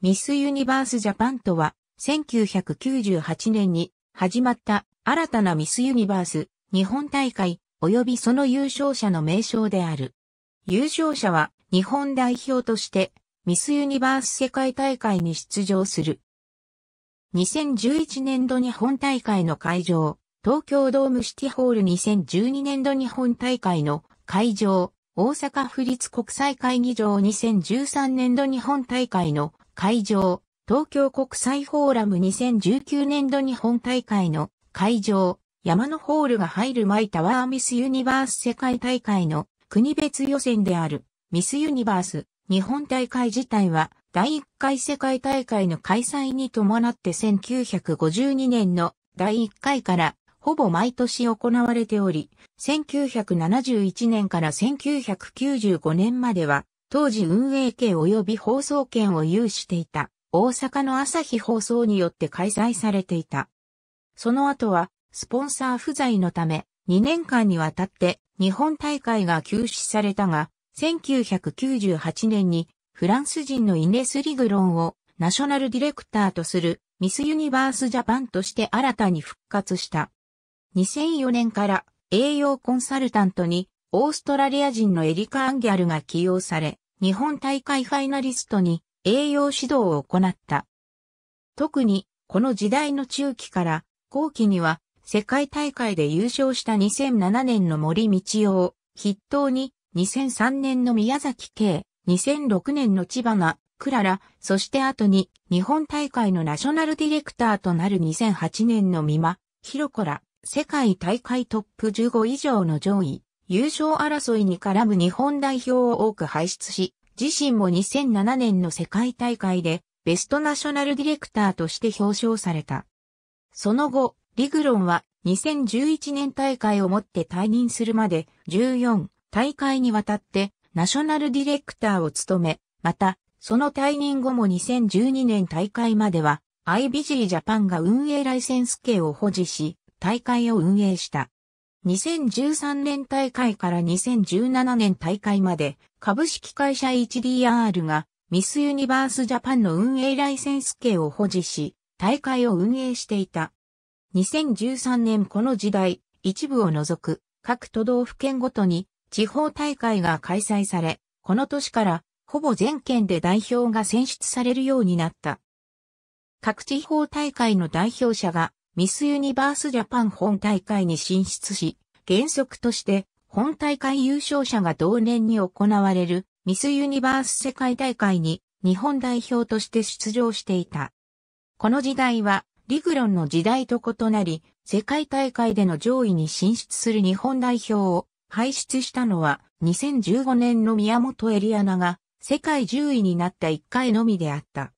ミス・ユニバース・ジャパンとは、1998年に始まった新たなミス・ユニバース日本大会及びその優勝者の名称である。優勝者は日本代表としてミス・ユニバース世界大会に出場する。2011年度日本大会の会場、東京ドームシティホール2012年度日本大会の会場、大阪府立国際会議場2013年度日本大会の会場、東京国際フォーラム2019年度日本大会の会場、山のホールが入るマイタワーミスユニバース世界大会の国別予選であるミスユニバース日本大会自体は第1回世界大会の開催に伴って1952年の第1回からほぼ毎年行われており、1971年から1995年までは当時運営権及び放送権を有していた大阪の朝日放送によって開催されていた。その後はスポンサー不在のため2年間にわたって日本大会が休止されたが、1998年にフランス人のイネス・リグロンをナショナルディレクターとするミス・ユニバース・ジャパンとして新たに復活した。2004年から栄養コンサルタントにオーストラリア人のエリカ・アンギャルが起用され、日本大会ファイナリストに栄養指導を行った。特に、この時代の中期から後期には、世界大会で優勝した2007年の森道夫を筆頭に、2003年の宮崎慶、2006年の千葉が、クララ、そして後に日本大会のナショナルディレクターとなる2008年の美馬、ヒロコラ、世界大会トップ15以上の上位優勝争いに絡む日本代表を多く輩出し、自身も2007年の世界大会でベストナショナルディレクターとして表彰された。その後、リグロンは2011年大会をもって退任するまで14大会にわたってナショナルディレクターを務め、また、その退任後も2012年大会までは IBG ジャパンが運営ライセンス系を保持し、大会を運営した。2013年大会から2017年大会まで株式会社 h d r がミスユニバースジャパンの運営ライセンス権を保持し、大会を運営していた。2013年この時代、一部を除く各都道府県ごとに地方大会が開催され、この年からほぼ全県で代表が選出されるようになった。各地方大会の代表者がミスユニバースジャパン本大会に進出し、原則として本大会優勝者が同年に行われるミスユニバース世界大会に日本代表として出場していた。この時代はリグロンの時代と異なり、世界大会での上位に進出する日本代表を輩出したのは2015年の宮本エリアナが世界10位になった1回のみであった。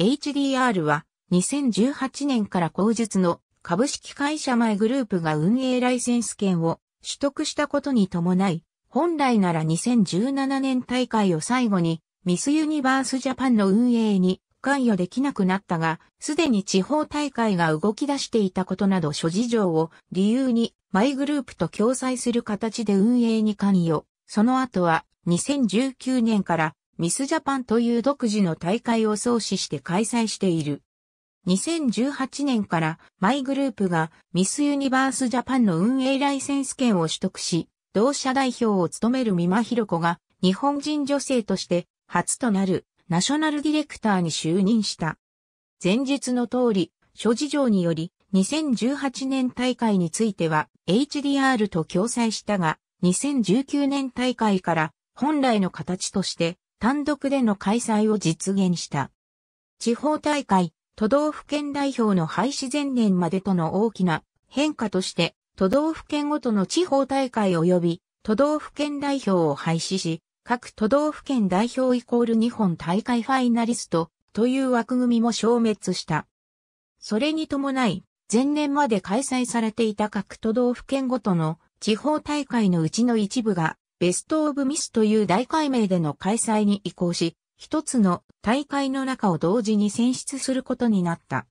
HDR は2018年から後述の株式会社マイグループが運営ライセンス権を取得したことに伴い、本来なら2017年大会を最後にミスユニバースジャパンの運営に関与できなくなったが、すでに地方大会が動き出していたことなど諸事情を理由にマイグループと共催する形で運営に関与。その後は2019年からミスジャパンという独自の大会を創始して開催している。2018年からマイグループがミスユニバースジャパンの運営ライセンス権を取得し、同社代表を務める美馬弘子が日本人女性として初となるナショナルディレクターに就任した。前述の通り、諸事情により2018年大会については HDR と共催したが、2019年大会から本来の形として単独での開催を実現した。地方大会、都道府県代表の廃止前年までとの大きな変化として、都道府県ごとの地方大会及び都道府県代表を廃止し、各都道府県代表イコール日本大会ファイナリストという枠組みも消滅した。それに伴い、前年まで開催されていた各都道府県ごとの地方大会のうちの一部がベストオブミスという大会名での開催に移行し、一つの大会の中を同時に選出することになった。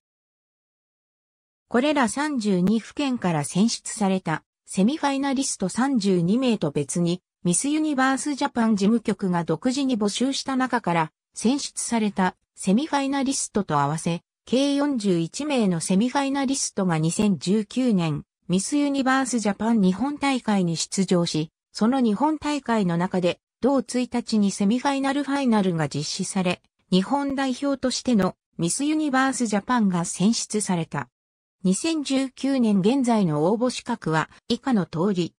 これら32府県から選出されたセミファイナリスト32名と別にミスユニバースジャパン事務局が独自に募集した中から選出されたセミファイナリストと合わせ計41名のセミファイナリストが2019年ミスユニバースジャパン日本大会に出場し、その日本大会の中で同1日にセミファイナルファイナルが実施され、日本代表としてのミスユニバースジャパンが選出された。2019年現在の応募資格は以下の通り、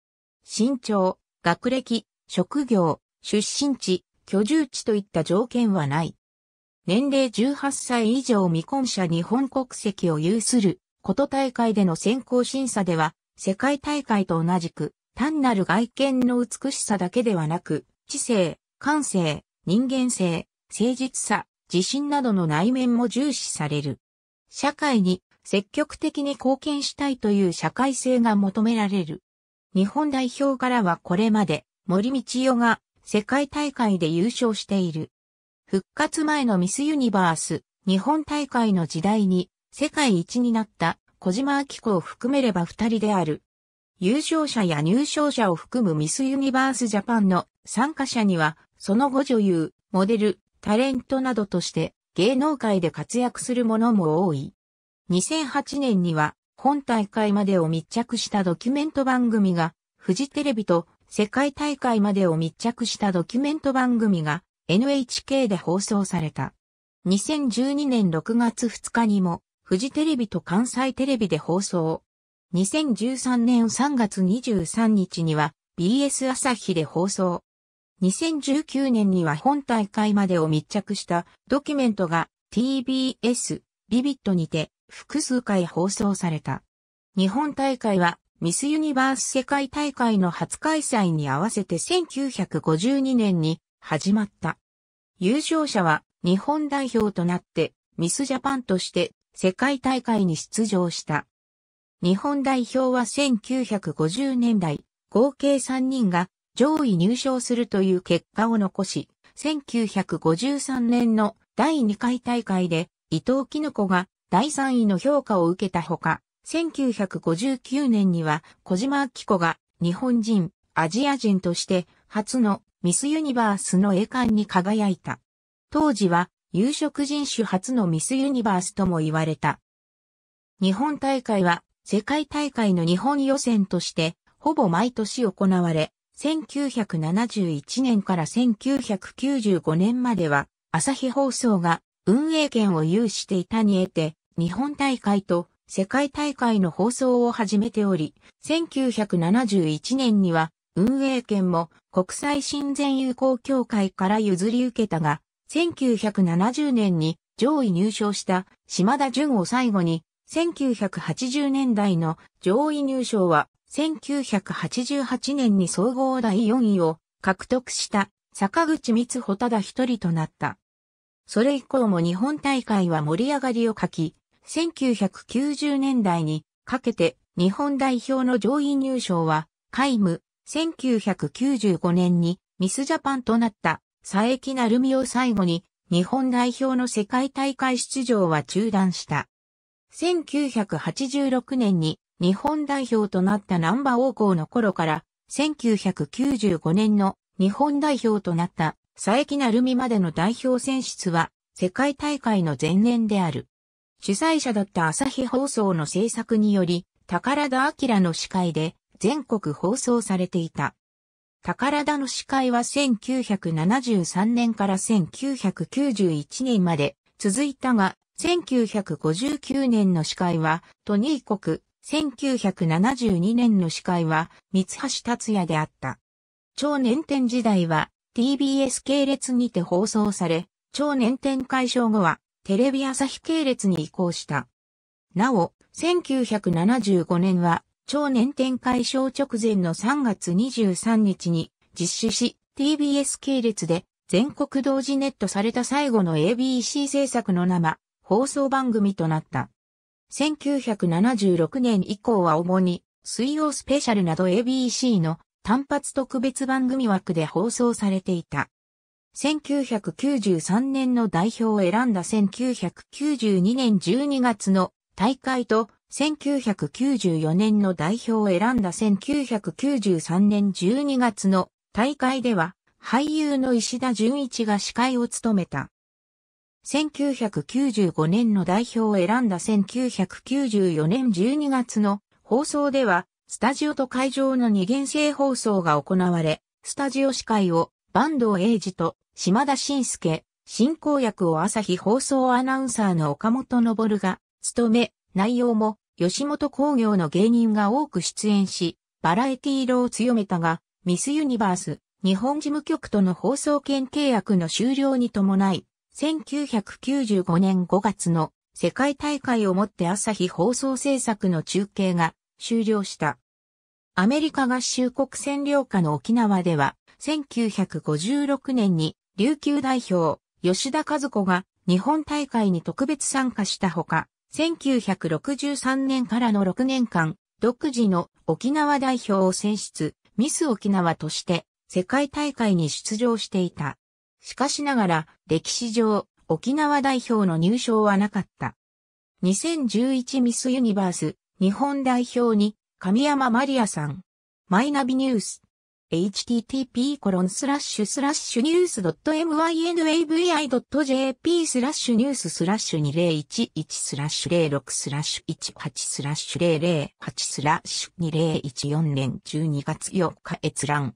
身長、学歴、職業、出身地、居住地といった条件はない。年齢18歳以上未婚者日本国籍を有すること大会での選考審査では、世界大会と同じく単なる外見の美しさだけではなく、知性、感性、人間性、誠実さ、自信などの内面も重視される。社会に積極的に貢献したいという社会性が求められる。日本代表からはこれまで森道代が世界大会で優勝している。復活前のミスユニバース日本大会の時代に世界一になった小島明子を含めれば二人である優勝者や入賞者を含むミスユニバースジャパンの参加者には、その後女優、モデル、タレントなどとして芸能界で活躍する者も多い。2008年には本大会までを密着したドキュメント番組がフジテレビと世界大会までを密着したドキュメント番組が NHK で放送された。2012年6月2日にもフジテレビと関西テレビで放送。2013年3月23日には BS 朝日で放送。2019年には本大会までを密着したドキュメントが TBS ビビットにて複数回放送された。日本大会はミスユニバース世界大会の初開催に合わせて1952年に始まった。優勝者は日本代表となってミスジャパンとして世界大会に出場した。日本代表は1950年代、合計3人が上位入賞するという結果を残し、1953年の第2回大会で伊藤き子が第3位の評価を受けたほか、1959年には小島明子が日本人、アジア人として初のミスユニバースの栄冠に輝いた。当時は有色人種初のミスユニバースとも言われた。日本大会は世界大会の日本予選として、ほぼ毎年行われ、1971年から1995年までは、朝日放送が運営権を有していたに得て、日本大会と世界大会の放送を始めており、1971年には運営権も国際親善友好協会から譲り受けたが、1970年に上位入賞した島田淳を最後に1980年代の上位入賞は、1988年に総合第4位を獲得した坂口光穂ただ一人となった。それ以降も日本大会は盛り上がりを欠き、1990年代にかけて日本代表の上位入賞は、皆無、1995年にミスジャパンとなった佐伯成美を最後に日本代表の世界大会出場は中断した。1986年に日本代表となった南波王校の頃から、1995年の日本代表となった佐伯成美までの代表選出は、世界大会の前年である。主催者だった朝日放送の制作により、宝田明の司会で全国放送されていた。宝田の司会は1973年から1991年まで続いたが、1959年の司会は、トニー国、1972年の司会は、三橋達也であった。超年展時代は、TBS 系列にて放送され、超年展解消後は、テレビ朝日系列に移行した。なお、1975年は、超年展解消直前の3月23日に実施し、TBS 系列で全国同時ネットされた最後の ABC 制作の生、放送番組となった。1976年以降は主に水曜スペシャルなど ABC の単発特別番組枠で放送されていた。1993年の代表を選んだ1992年12月の大会と1994年の代表を選んだ1993年12月の大会では俳優の石田純一が司会を務めた。1995年の代表を選んだ1994年12月の放送では、スタジオと会場の二元性放送が行われ、スタジオ司会を坂東英二と島田晋介、進行役を朝日放送アナウンサーの岡本昇が務め、内容も吉本工業の芸人が多く出演し、バラエティ色を強めたが、ミスユニバース、日本事務局との放送権契約の終了に伴い、1995年5月の世界大会をもって朝日放送制作の中継が終了した。アメリカ合衆国占領下の沖縄では、1956年に琉球代表吉田和子が日本大会に特別参加したほか、1963年からの6年間、独自の沖縄代表を選出、ミス沖縄として世界大会に出場していた。しかしながら、歴史上、沖縄代表の入賞はなかった。2011ミスユニバース、日本代表に、神山マリアさん。マイナビニュース。http コロンスラッシュスラッシュニュース .mynavi.jp スラッシュニューススラッシュ2011スラッシュ06スラッシュ18スラッシュ008スラッシュ2014年12月4日閲覧。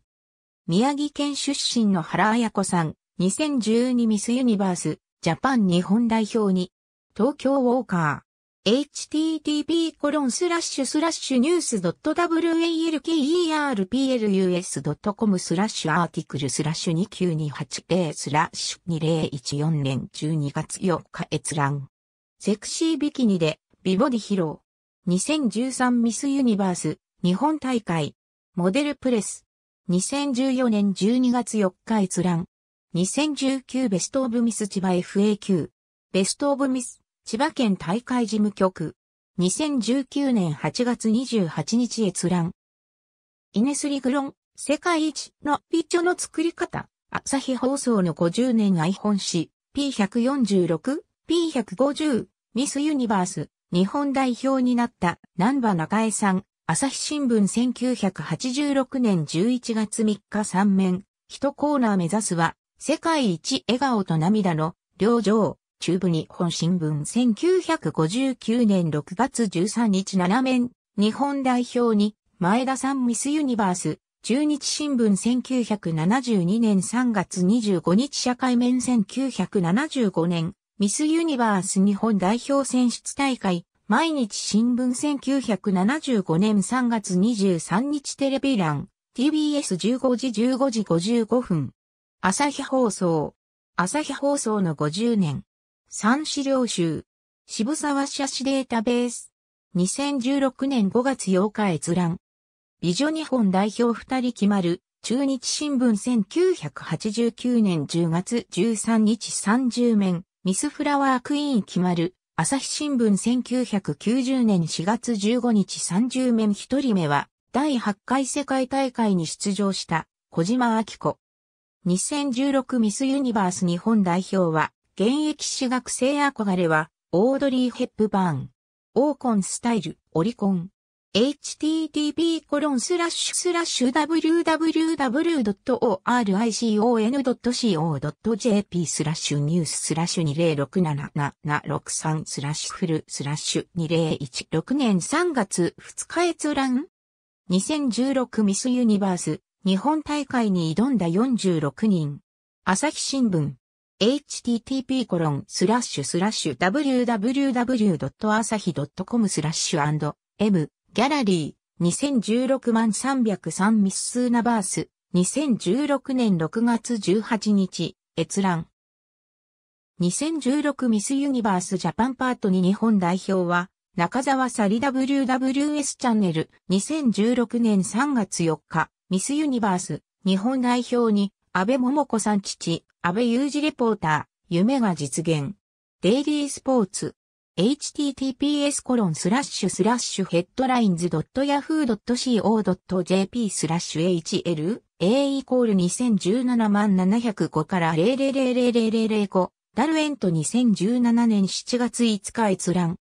宮城県出身の原彩子さん。2012ミスユニバース、ジャパン日本代表に、東京ウォーカー、http コロンスラッシュスラッシュニュース .walkerplus.com スラッシュアーティクルスラッシュ2928スラッシュ2014年12月4日閲覧。セクシービキニで美ボディ披露。2013ミスユニバース日本大会モデルプレス。2014年12月4日閲覧。2019ベストオブミス千葉 FAQ。ベストオブミス、千葉県大会事務局。2019年8月28日閲覧。イネス・リグロン、世界一のピッチョの作り方。朝日放送の50年愛本誌、P146、P150、ミス・ユニバース、日本代表になった南波中江さん、朝日新聞1986年11月3日3面、一コーナー目指すは、世界一笑顔と涙の両上、中部日本新聞1959年6月13日7面、日本代表に前田さんミスユニバース、中日新聞1972年3月25日社会面1975年、ミスユニバース日本代表選出大会、毎日新聞1975年3月23日テレビ欄、TBS15 時15時55分。朝日放送。朝日放送の50年。三資料集。渋沢写真データベース。2016年5月8日閲覧。美女日本代表2人決まる。中日新聞1989年10月13日30面。ミスフラワークイーン決まる。朝日新聞1990年4月15日30面1人目は、第8回世界大会に出場した小島明子。2016ミスユニバース日本代表は、現役私学生憧れは、オードリー・ヘップバーン。オーコンスタイル、オリコン。http www.oricon.co.jp スラッシュニューススラッシュ2067763スラッシュフルスラッシュ2016年3月2日閲覧2016ミスユニバース日本大会に挑んだ46人。朝日新聞。http://www.asahi.com コロンススララッッシシュュスラッシュ &m ギャラリー2016万303ミススーナバース2016年6月18日閲覧2016ミスユニバースジャパンパートに日本代表は中澤さり WWS チャンネル2016年3月4日ミスユニバース、日本代表に、安倍桃子さん父、安倍裕二レポーター、夢が実現。デイリースポーツ。https コロンスラッシュスラッシュヘッドラインズ .yahoo.co.jp スラッシュ hl a イコール2017万705から0000005ダルエント2017年7月5日閲覧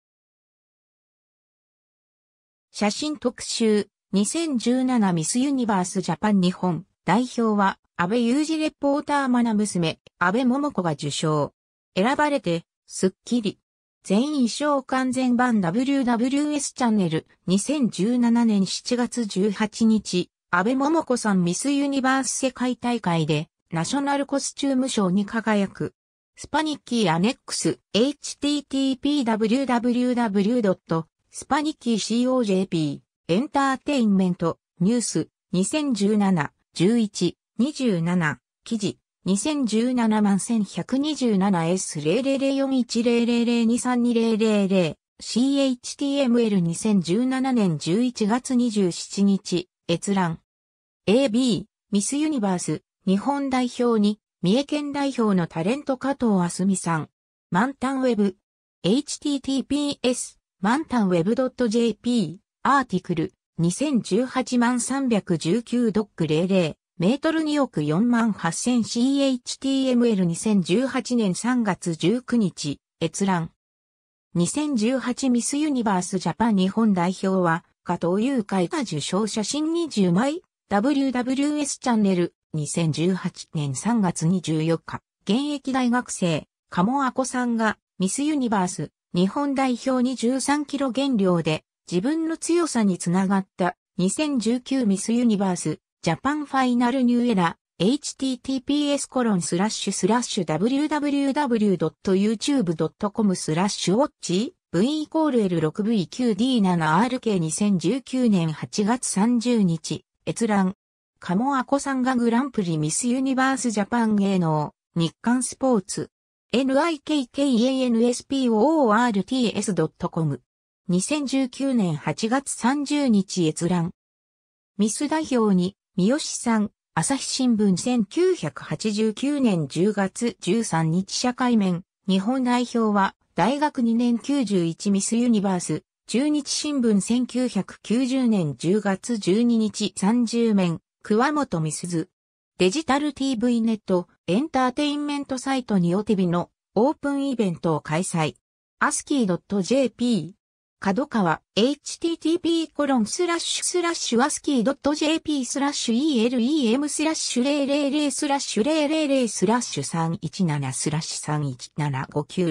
写真特集2017ミスユニバースジャパン日本代表は安倍裕二レポーターマナ娘安倍桃子が受賞。選ばれて、スッキリ。全衣装完全版 WWS チャンネル2017年7月18日、安倍桃子さんミスユニバース世界大会でナショナルコスチューム賞に輝く。スパニッキーアネックス http www.spanickycojp エンターテインメント、ニュース、2017、11、27、記事、2017万 1117S0041000232000 CHTML2017 年11月27日、閲覧。AB、ミスユニバース、日本代表に、三重県代表のタレント加藤あすみさん。満タンウェブ。https、満タンウェブ .jp。アーティクル2018万319ドック00メートル2億4万 8000CHTML2018 年3月19日閲覧2018ミスユニバースジャパン日本代表は加藤優海が受賞写真20枚 WWS チャンネル2018年3月24日現役大学生鴨あこさんがミスユニバース日本代表23キロ減量で自分の強さにつながった2019ミスユニバースジャパンファイナルニューエラー https コロンスラッシュスラッシュ www.youtube.com スラッシュウォッチ V イコール L6VQD7RK2019 年8月30日閲覧カモアコさんがグランプリミスユニバースジャパン芸能日刊スポーツ nikkanspoorts.com 2019年8月30日閲覧。ミス代表に、三好さん、朝日新聞1989年10月13日社会面、日本代表は、大学2年91ミスユニバース、中日新聞1990年10月12日30面、桑本美鈴。デジタル TV ネットエンターテインメントサイトにおてびのオープンイベントを開催。アスキー .jp 角川、http コロンスラッシュスラッシュワスキー .jp スラッシュ elem スラッシュ000スラッシュ000スラッシュ317スラッシュ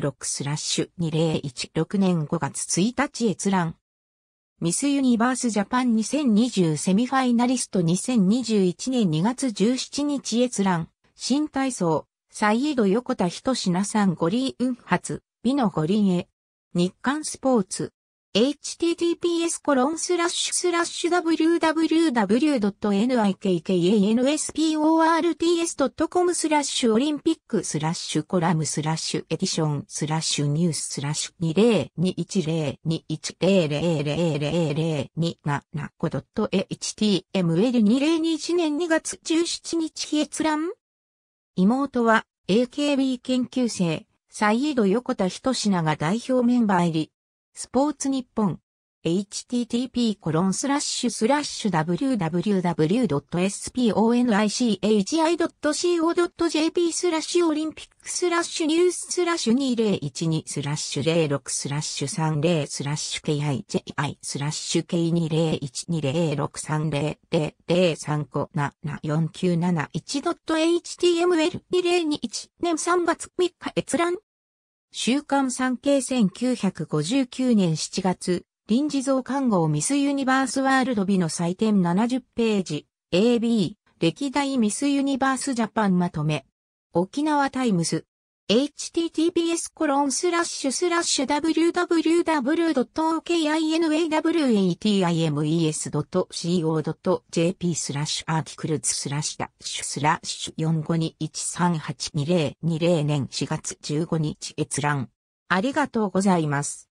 317596スラッシュ2016年5月1日閲覧。ミスユニバースジャパン2020セミファイナリスト2021年2月17日閲覧。新体操、サイエド横田ひとしなさん五輪運発、美の五輪へ。日刊スポーツ。https コロンスラッシュスラッシュ w w w n i k k a i n s p o r t s c o m スラッシュオリンピックスラッシュコラムスラッシュエディションスラッシュニューススラッシュ 20021000000027.html2021 年2月17日閲覧妹は AKB 研究生サイード横田仁が代表メンバー入りスポーツ日本 http コロンスラッシュスラッシュ www.sponichi.co.jp スラッシュオリンピックスラッシュニューススラッシュ2012スラッシュ06スラッシュ30スラッシュ KIJI スラッシュ K2012063000 コ 74971.html2021 年3月3日閲覧週刊産経1959年7月、臨時増刊号ミスユニバースワールド美の祭典70ページ、AB、歴代ミスユニバースジャパンまとめ。沖縄タイムス、https コロンスラッシュスラッシュ www.okinawatimes.co.jp スラッシュアーティクルズスラッシュダッシュスラッシュ45213822020年4月15日閲覧。ありがとうございます。